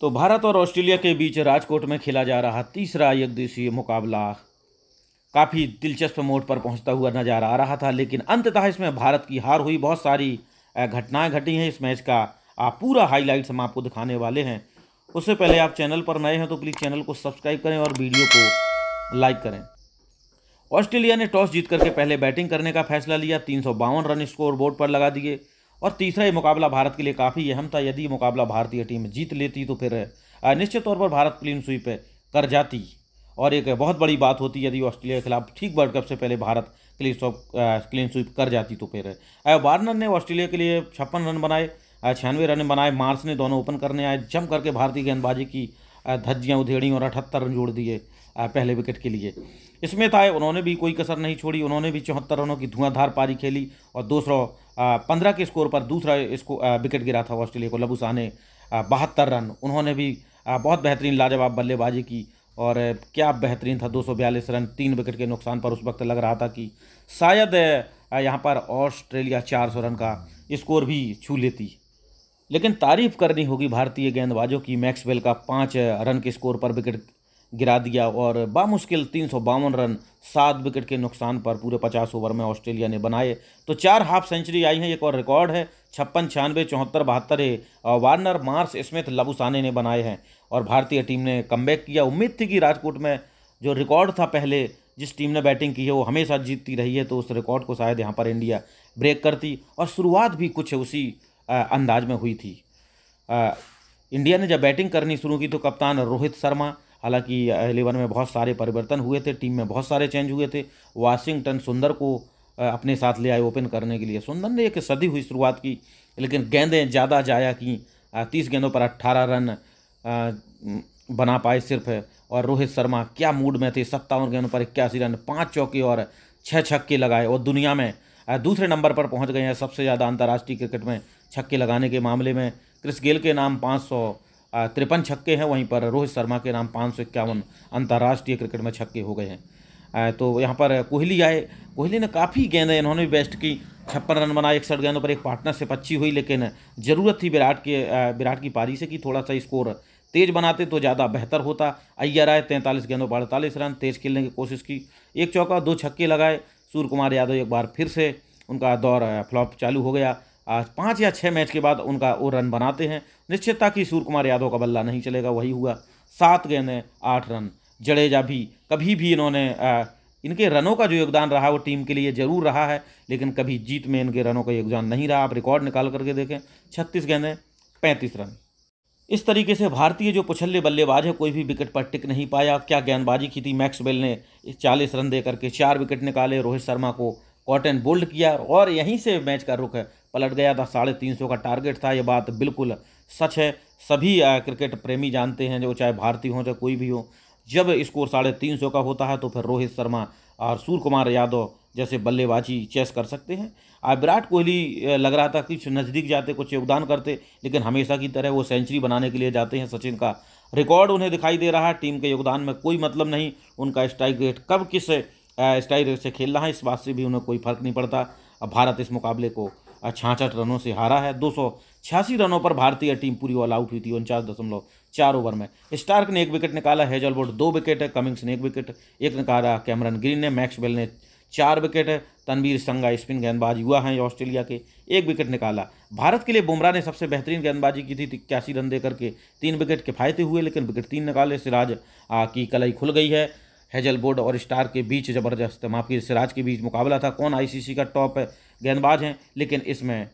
तो भारत और ऑस्ट्रेलिया के बीच राजकोट में खेला जा रहा तीसरा एक दिवसीय मुकाबला काफ़ी दिलचस्प मोड पर पहुंचता हुआ नज़र आ रहा था लेकिन अंततः इसमें भारत की हार हुई बहुत सारी घटनाएं घटी हैं इस मैच का आप पूरा हाईलाइट्स हम आपको दिखाने वाले हैं उससे पहले आप चैनल पर नए हैं तो प्लीज़ चैनल को सब्सक्राइब करें और वीडियो को लाइक करें ऑस्ट्रेलिया ने टॉस जीत करके पहले बैटिंग करने का फैसला लिया तीन रन स्कोर बोर्ड पर लगा दिए और तीसरा ये मुकाबला भारत के लिए काफ़ी अहम था यदि मुकाबला भारतीय टीम जीत लेती तो फिर निश्चित तौर पर भारत क्लीन स्वीप कर जाती और एक बहुत बड़ी बात होती यदि ऑस्ट्रेलिया के खिलाफ ठीक वर्ल्ड कप से पहले भारत क्लीन स्वीप क्लीन स्वीप कर जाती तो फिर वार्नर ने ऑस्ट्रेलिया के लिए छप्पन रन बनाए छियानवे रन बनाए मार्स ने दोनों ओपन करने आए जम करके भारतीय गेंदबाजी की धज्जियाँ उधेड़ी और अठहत्तर रन जोड़ दिए पहले विकेट के लिए इसमें था उन्होंने भी कोई कसर नहीं छोड़ी उन्होंने भी चौहत्तर रनों की धुआंधार पारी खेली और दूसरों पंद्रह के स्कोर पर दूसरा इसको विकेट गिरा था ऑस्ट्रेलिया को लबू साने ने बहत्तर रन उन्होंने भी बहुत बेहतरीन लाजवाब बल्लेबाजी की और क्या बेहतरीन था बयालीस रन तीन विकेट के नुकसान पर उस वक्त लग रहा था कि शायद यहाँ पर ऑस्ट्रेलिया 400 रन का स्कोर भी छू लेती लेकिन तारीफ करनी होगी भारतीय गेंदबाजों की मैक्सवेल का पाँच रन के स्कोर पर विकेट गिरा दिया और बामुश्किल तीन सौ बावन रन सात विकेट के नुकसान पर पूरे पचास ओवर में ऑस्ट्रेलिया ने बनाए तो चार हाफ सेंचुरी आई है एक और रिकॉर्ड है छप्पन छियानवे चौहत्तर बहत्तर है वार्नर मार्स स्मिथ लबुसाने ने बनाए हैं और भारतीय टीम ने कम किया उम्मीद थी कि राजकोट में जो रिकॉर्ड था पहले जिस टीम ने बैटिंग की है वो हमेशा जीतती रही है तो उस रिकॉर्ड को शायद यहाँ पर इंडिया ब्रेक करती और शुरुआत भी कुछ उसी अंदाज में हुई थी इंडिया ने जब बैटिंग करनी शुरू की तो कप्तान रोहित शर्मा हालांकि एलेवन में बहुत सारे परिवर्तन हुए थे टीम में बहुत सारे चेंज हुए थे वाशिंगटन सुंदर को अपने साथ ले आए ओपन करने के लिए सुंदर ने एक सदी हुई शुरुआत की लेकिन गेंदें ज़्यादा जाया कि तीस गेंदों पर अट्ठारह रन बना पाए सिर्फ और रोहित शर्मा क्या मूड में थे सत्तावन गेंदों पर इक्यासी रन पाँच चौके और छः छक्के लगाए और दुनिया में दूसरे नंबर पर पहुंच गए हैं सबसे ज़्यादा अंतर्राष्ट्रीय क्रिकेट में छक्के लगाने के मामले में क्रिस गेल के नाम पाँच सौ तिरपन छक्के हैं वहीं पर रोहित शर्मा के नाम पाँच सौ इक्यावन अंतर्राष्ट्रीय क्रिकेट में छक्के हो गए हैं तो यहाँ पर कोहली आए कोहली ने काफ़ी गेंदें इन्होंने भी बेस्ट की छप्पन रन बनाए इकसठ गेंदों पर एक पार्टनरशिप अच्छी हुई लेकिन ज़रूरत थी विराट के विराट की पारी से कि थोड़ा सा स्कोर तेज बनाते तो ज़्यादा बेहतर होता अय्यर आए तैंतालीस गेंदों पर अड़तालीस रन तेज खेलने की कोशिश की एक चौका दो छक्के लगाए सूर्य कुमार यादव एक बार फिर से उनका दौर फ्लॉप चालू हो गया आज पाँच या छः मैच के बाद उनका वो रन बनाते हैं निश्चितता कि सूर्य कुमार यादव का बल्ला नहीं चलेगा वही हुआ सात गेंदें आठ रन जडेजा भी कभी भी इन्होंने आ, इनके रनों का जो योगदान रहा वो टीम के लिए जरूर रहा है लेकिन कभी जीत में इनके रनों का योगदान नहीं रहा आप रिकॉर्ड निकाल करके देखें छत्तीस गेंदें पैंतीस रन इस तरीके से भारतीय जो पुछल्ले बल्लेबाज है कोई भी विकेट पर टिक नहीं पाया क्या गेंदबाजी की थी मैक्सवेल ने चालीस रन दे करके चार विकेट निकाले रोहित शर्मा को कॉटन बोल्ड किया और यहीं से मैच का रुख पलट गया था साढ़े तीन सौ का टारगेट था ये बात बिल्कुल सच है सभी क्रिकेट प्रेमी जानते हैं जो चाहे भारतीय हों चाहे कोई भी हो जब स्कोर साढ़े तीन सौ का होता है तो फिर रोहित शर्मा और सूर्य कुमार यादव जैसे बल्लेबाजी चेस कर सकते हैं आज विराट कोहली लग रहा था कुछ नज़दीक जाते कुछ योगदान करते लेकिन हमेशा की तरह वो सेंचुरी बनाने के लिए जाते हैं सचिन का रिकॉर्ड उन्हें दिखाई दे रहा है टीम के योगदान में कोई मतलब नहीं उनका स्ट्राइक रेट कब किस स्ट्राइक रेट से खेलना है इस बात से भी उन्हें कोई फर्क नहीं पड़ता अब भारत इस मुकाबले को छाछठ रनों से हारा है दो रनों पर भारतीय टीम पूरी ऑल आउट हुई थी उनचास दशमलव चार ओवर में स्टार्क ने एक विकेट निकाला हेजलवुड दो विकेट है कमिंग्स ने एक विकेट एक निकाला कैमरन ग्रीन ने मैक्स बेल ने चार विकेट है तनवीर संगा स्पिन गेंदबाज युवा हैं ऑस्ट्रेलिया के एक विकेट निकाला भारत के लिए बुमराह ने सबसे बेहतरीन गेंदबाजी की थी इक्यासी रन देकर के तीन विकेट किफायती हुए लेकिन विकेट तीन निकाले सिराज की कलाई खुल गई है हेजलबोर्ड और स्टार के बीच ज़बरदस्त माफी सिराज के बीच मुकाबला था कौन आईसीसी का टॉप गेंदबाज हैं लेकिन इसमें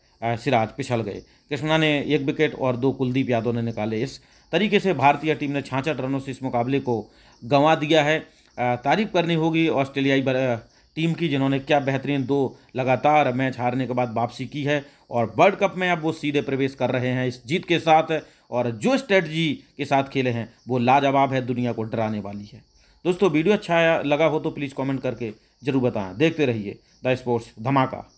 सिराज पिछड़ गए कृष्णा ने एक विकेट और दो कुलदीप यादव ने निकाले इस तरीके से भारतीय टीम ने छाछठ रनों से इस मुकाबले को गंवा दिया है तारीफ करनी होगी ऑस्ट्रेलियाई टीम की जिन्होंने क्या बेहतरीन दो लगातार मैच हारने के बाद वापसी की है और वर्ल्ड कप में अब वो सीधे प्रवेश कर रहे हैं इस जीत के साथ और जो स्ट्रेटजी के साथ खेले हैं वो लाजवाब है दुनिया को डराने वाली है दोस्तों वीडियो अच्छा लगा हो तो प्लीज़ कमेंट करके ज़रूर बताएं देखते रहिए द स्पोर्ट्स धमाका